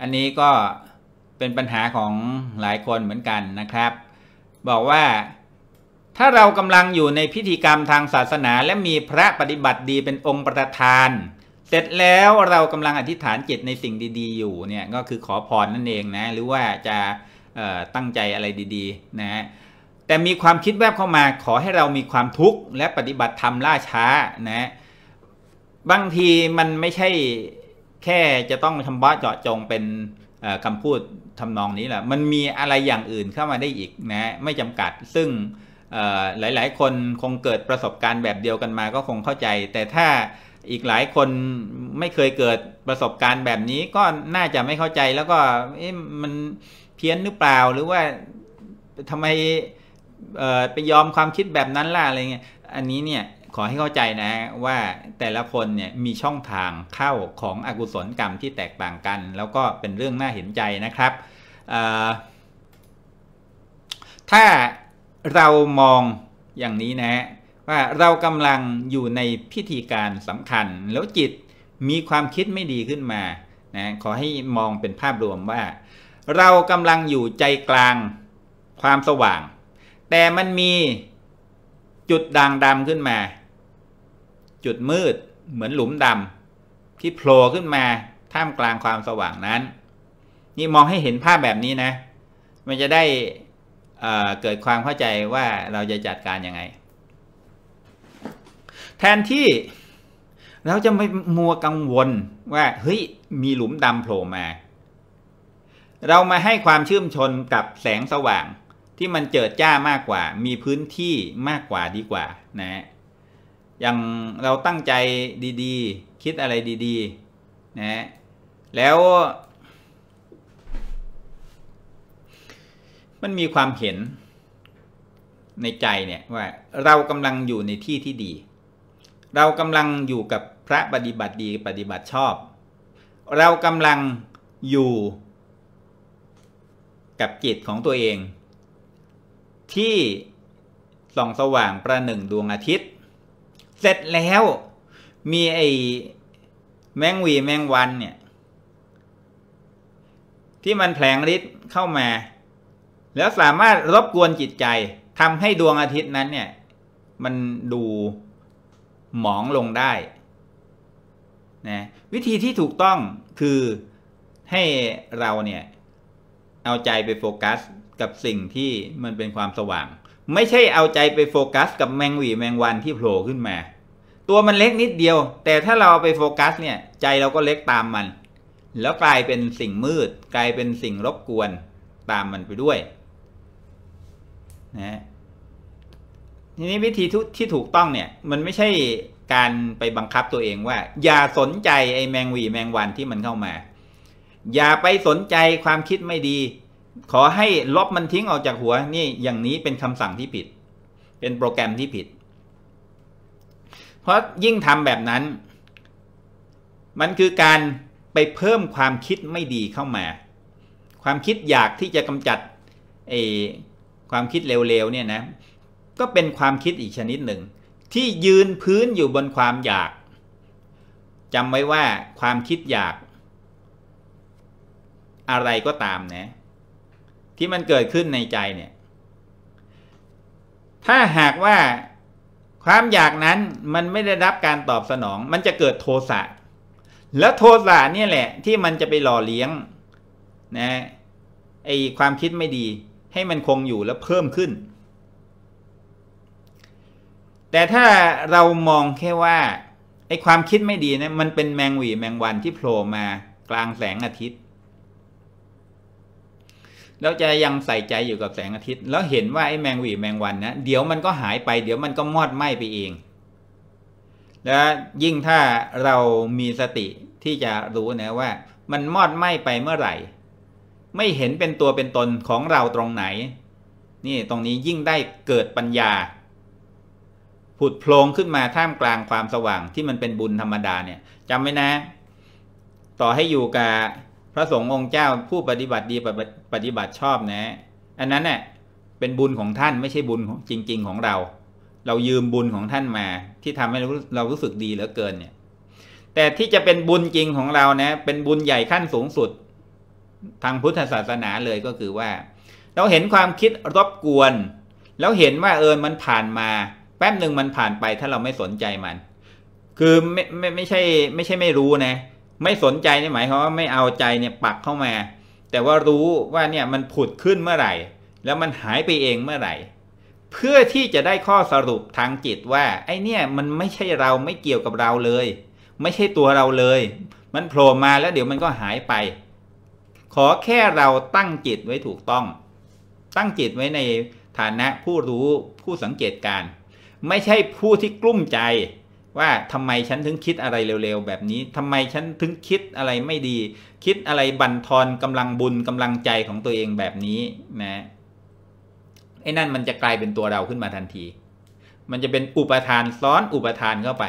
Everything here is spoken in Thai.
อันนี้ก็เป็นปัญหาของหลายคนเหมือนกันนะครับ บอกว่าถ้าเรากำลังอยู่ในพิธีกรรมทางศาสนา และมีพระปฏิบัติดีเป็นองค์ประธาน เสร็จแล้วเรากำลังอธิษฐานจิตในสิ่งดีๆอยู่เนี่ยก็คือขอพรนั่นเองนะหรือว่าจะตั้งใจอะไรดีๆนะแต่มีความคิดแวบเข้ามาขอให้เรามีความทุกข์ และปฏิบัติธรรมล่าช้านะบางทีมันไม่ใช่แค่จะต้องทำบ้าเจาะจงเป็นคำพูดทำนองนี้แหละ มันมีอะไรอย่างอื่นเข้ามาได้อีกนะไม่จำกัด ซึ่งหลายๆ คนคงเกิดประสบการณ์แบบเดียวกันมาก็คงเข้าใจ แต่ถ้าอีกหลายคนไม่เคยเกิดประสบการณ์แบบนี้ก็น่าจะไม่เข้าใจแล้วก็มันเพี้ยนหรือเปล่าหรือว่าทำไมไปยอมความคิดแบบนั้นล่ะอะไรเงี้ยอันนี้เนี่ยขอให้เข้าใจนะว่าแต่ละคนเนี่ยมีช่องทางเข้าของอกุศลกรรมที่แตกต่างกัน แล้วก็เป็นเรื่องน่าเห็นใจนะครับถ้าเรามองอย่างนี้นะว่าเรากำลังอยู่ในพิธีการสำคัญ แล้วจิตมีความคิดไม่ดีขึ้นมานะขอให้มองเป็นภาพรวมว่า เรากำลังอยู่ใจกลางความสว่าง แต่มันมีจุดด่างดำขึ้นมาจุดมืดเหมือนหลุมดำที่โผล่ขึ้นมาท่ามกลางความสว่างนั้น นี่มองให้เห็นภาพแบบนี้นะ มันจะได้เกิดความเข้าใจว่าเราจะจัดการยังไง แทนที่เราจะไม่มัวกังวลว่าเฮ้ยมีหลุมดำโผล่มา เรามาให้ความชื่มชนกับแสงสว่าง ที่มันเจิดจ้ามากกว่า มีพื้นที่มากกว่าดีกว่านะอย่างเราตั้งใจดีๆ คิดอะไรดีๆนะแล้ว มันมีความเห็นในใจเนี่ยว่าเรากำลังอยู่ในที่ที่ดี เรากำลังอยู่กับพระปฏิบัติดีปฏิบัติชอบ เรากำลังอยู่กับจิตของตัวเอง ที่ส่องสว่างประหนึ่งดวงอาทิตย์เสร็จแล้วมีไอ้แมงวีแมงวันเนี่ยที่มันแผลงฤทธิ์เข้ามา แล้วสามารถรบกวนจิตใจทำให้ดวงอาทิตย์นั้นเนี่ย มันดูหมองลงได้นะวิธีที่ถูกต้องคือให้เราเนี่ย เอาใจไปโฟกัสกับสิ่งที่มันเป็นความสว่างไม่ใช่เอาใจไปโฟกัส กับแมงวีแมงวันที่โผล่ขึ้นมา ตัวมันเล็กนิดเดียว แต่ถ้าเราไปโฟกัส เนี่ยใจเราก็เล็กตามมัน แล้วกลายเป็นสิ่งมืด กลายเป็นสิ่งรบกวนตามมันไปด้วยนะทีนี้วิธีที่ถูกต้องเนี่ย มันไม่ใช่การไปบังคับตัวเองว่า อย่าสนใจไอ้แมงวีแมงวันที่มันเข้ามา อย่าไปสนใจความคิดไม่ดีขอให้ลบมันทิ้งออกจากหัวนี่อย่างนี้เป็นคำสั่งที่ผิด เป็นโปรแกรมที่ผิด เพราะยิ่งทำแบบนั้น มันคือการไปเพิ่มความคิดไม่ดีเข้ามา ความคิดอยากที่จะกำจัดไอความคิดเร็วๆเนี่ยนะ ก็เป็นความคิดอีกชนิดหนึ่ง ที่ยืนพื้นอยู่บนความอยากจำไว้ว่าความคิดอยาก อะไรก็ตามนะที่มันเกิดขึ้นในใจเนี่ย ถ้าหากว่าความอยากนั้นมันไม่ได้รับการตอบสนอง มันจะเกิดโทสะ แล้วโทสะเนี่ยแหละ ที่มันจะไปหล่อเลี้ยง นะไอความคิดไม่ดี ให้มันคงอยู่และเพิ่มขึ้น แต่ถ้าเรามองแค่ว่าไอความคิดไม่ดีนะมันเป็นแมงหวีแมงวันที่โผล่มา กลางแสงอาทิตย์แล้วจะยังใส่ใจอยู่กับแสงอาทิตย์ แล้วเห็นว่าไอ้แมงวีแมงวันนะเดี๋ยวมันก็หายไป เดี๋ยวมันก็มอดไหม้ไปเอง และยิ่งถ้าเรามีสติที่จะรู้นะว่า มันมอดไหม้ไปเมื่อไหร่ ไม่เห็นเป็นตัวเป็นตนของเราตรงไหนนี่ตรงนี้ยิ่งได้เกิดปัญญา ผุดโพลงขึ้นมาท่ามกลางความสว่าง ที่มันเป็นบุญธรรมดา เนี่ยจำไว้นะ ต่อให้อยู่กับพระสงฆ์องค์เจ้าผู้ปฏิบัติดีปฏิบัติชอบนะ อันนั้นเนี่ยเป็นบุญของท่านไม่ใช่บุญจริงๆของเรา เรายืมบุญของท่านมา ที่ทำให้เรารู้สึกดีเหลือเกินเนี่ยแต่ที่จะเป็นบุญจริงของเรานะ เป็นบุญใหญ่ขั้นสูงสุด ทางพุทธศาสนาเลยก็คือว่า เราเห็นความคิดรบกวน แล้วเห็นว่าเออมันผ่านมา แป๊บหนึ่งมันผ่านไปถ้าเราไม่สนใจมัน คือไม่ไม่ไม่ใช่ไม่ใช่ไม่รู้นะไม่สนใจนี่หมายความว่าไม่เอาใจเนี่ยปักเข้ามา แต่ว่ารู้ว่าเนี่ยมันผุดขึ้นเมื่อไหร่ แล้วมันหายไปเองเมื่อไหร่ เพื่อที่จะได้ข้อสรุปทางจิตว่า ไอ้เนี่ยมันไม่ใช่เราไม่เกี่ยวกับเราเลย ไม่ใช่ตัวเราเลย มันโผล่มาแล้วเดี๋ยวมันก็หายไป ขอแค่เราตั้งจิตไว้ถูกต้อง ตั้งจิตไว้ในฐานะผู้รู้ผู้สังเกตการ ไม่ใช่ผู้ที่กลุ้มใจว่าทำไมฉันถึงคิดอะไรเร็วๆแบบนี้ทำไมฉันถึงคิดอะไรไม่ดี คิดอะไรบั่นทอนกำลังบุญกำลังใจของตัวเองแบบนี้นะไอ้นั่นมันจะกลายเป็นตัวเราขึ้นมาทันที มันจะเป็นอุปทานซ้อนอุปทานเข้าไป